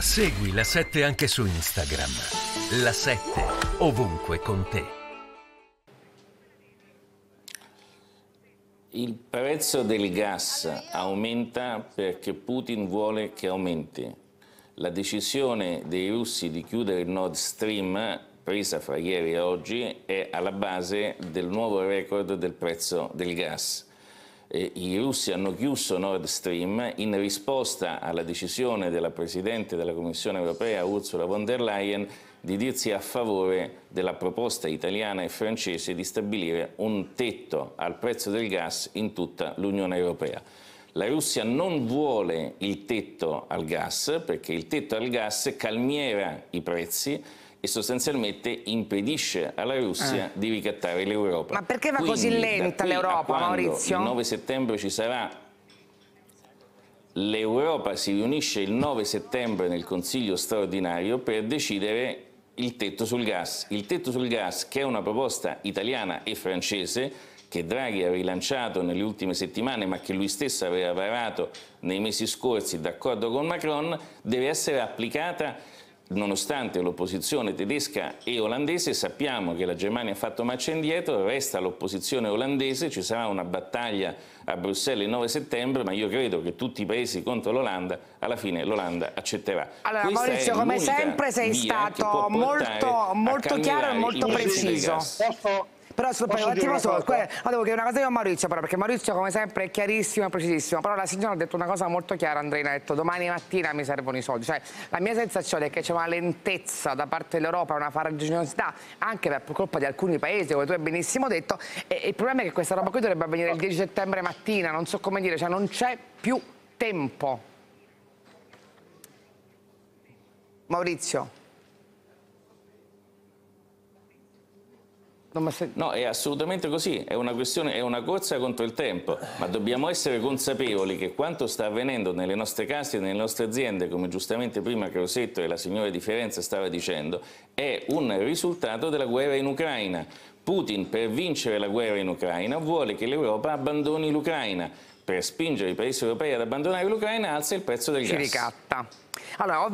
Segui la 7 anche su Instagram. La 7 ovunque con te. Il prezzo del gas aumenta perché Putin vuole che aumenti. La decisione dei russi di chiudere il Nord Stream, presa fra ieri e oggi, è alla base del nuovo record del prezzo del gas eh, i russi hanno chiuso Nord Stream in risposta alla decisione della Presidente della Commissione europea Ursula von der Leyen di dirsi a favore della proposta italiana e francese di stabilire un tetto al prezzo del gas in tutta l'Unione Europea. La Russia non vuole il tetto al gas perché il tetto al gas calmiera i prezzi e sostanzialmente impedisce alla Russia eh. di ricattare l'Europa. Ma perché va Quindi, così lenta l'Europa, Maurizio? Il 9 settembre ci sarà l'Europa si riunisce il 9 settembre nel Consiglio straordinario per decidere il tetto sul gas. Il tetto sul gas che è una proposta italiana e francese che Draghi ha rilanciato nelle ultime settimane ma che lui stesso aveva varato nei mesi scorsi d'accordo con Macron, deve essere applicata nonostante l'opposizione tedesca e olandese, sappiamo che la Germania ha fatto marcia indietro, resta l'opposizione olandese, ci sarà una battaglia a Bruxelles il 9 settembre, ma io credo che tutti i paesi contro l'Olanda, alla fine l'Olanda accetterà. Allora Questa Maurizio, come sempre sei stato molto, molto chiaro e molto preciso. Però su, un attimo solo, devo chiedere una cosa io a Maurizio, però, perché Maurizio, come sempre, è chiarissimo e precisissimo. Però la signora ha detto una cosa molto chiara, Andreina, ha detto domani mattina mi servono i soldi. Cioè, la mia sensazione è che c'è una lentezza da parte dell'Europa, una farraginosità, anche per colpa di alcuni paesi, come tu hai benissimo detto. E il problema è che questa roba qui dovrebbe avvenire il 10 settembre mattina, non so come dire, cioè non c'è più tempo. Maurizio. No, se... no, è assolutamente così, è una, questione, è una corsa contro il tempo, ma dobbiamo essere consapevoli che quanto sta avvenendo nelle nostre case e nelle nostre aziende, come giustamente prima Crosetto e la signora di Firenze stava dicendo, è un risultato della guerra in Ucraina. Putin per vincere la guerra in Ucraina vuole che l'Europa abbandoni l'Ucraina. Per spingere i paesi europei ad abbandonare l'Ucraina alza il prezzo del Ci gas. Ricatta. Allora,